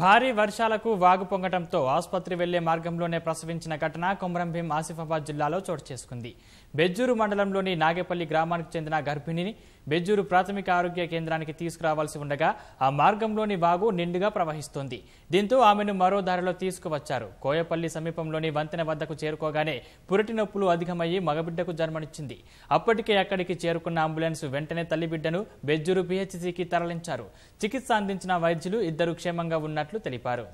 భారీ వర్షాలకు వాగు పొంగటంతో ఆసుపత్రి వెళ్లే మార్గంలోనే ప్రసవించిన ఘటన కొమరంభీం ఆసిఫాబాద్ జిల్లాలో చోటు చేసుకుంది బెజ్జూరు మండలంలోని నాగేపల్లి గ్రామానికి చెందిన గర్భిణిని బెజ్జూరు ప్రాథమిక ఆరోగ్య కేంద్రానికి తీసుకురావాల్సి ఉండగా ఆ మార్గంలోని వాగు నిండుగా ప్రవహిస్తోంది దీంతో ఆమెను మరో దారిలో తీసుకువచ్చారు కోయపల్లి సమీపంలోని వంతెన వద్దకు చేరుకోగానే పురటి నొప్పులు అధికమయ్యి మగబిడ్డకు జన్మనిచ్చింది అప్పటికే అక్కడికి చేరుకున్న అంబులెన్స్ వెంటనే తల్లిబిడ్డను బెజ్జూరు పిహెచ్సికి తరలించారు చికిత్స అందించిన వైద్యులు ఇద్దరు క్షేమంగా ఉన్నారు ఉన్నట్లు తెలిపారు